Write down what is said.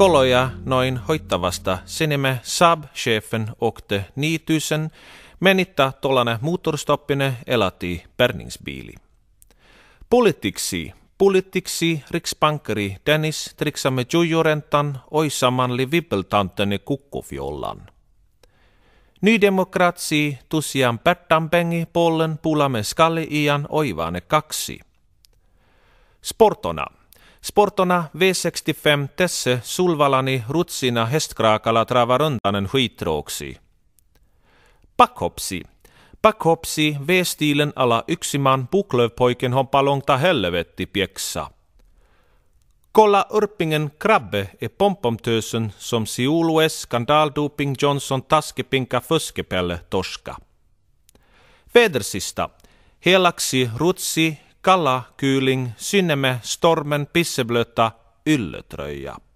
koloja noin hoittavasta sinime sab chefen okte niitysen, menittä tolane muuttorstoppine elati Berningsbiili. Politiksi, politiksi rikspankeri Dennis triksamme jujurentan oisamanli vippeltantene kukkufjollan. Nydemokratsi tusiaan pärtanpengi pollen pulamme skalle ian oivaane kaksi. Sportona. Sportorna V65 Tesse Sulvalani Rutsina Hästkrakala travar undan Pakopsi. Pakopsi V-stilen ala yksimaan puklövpoiken hompa långta helvetti pieksa. Kolla Örpingen Krabbe är e pompomtösen som Siolues skandaldoping Johnson taskepinka fuskepelle torska. Vädersista. Helaksi rutsi kalla synne synnemme stormen pisseblöta ylletröja.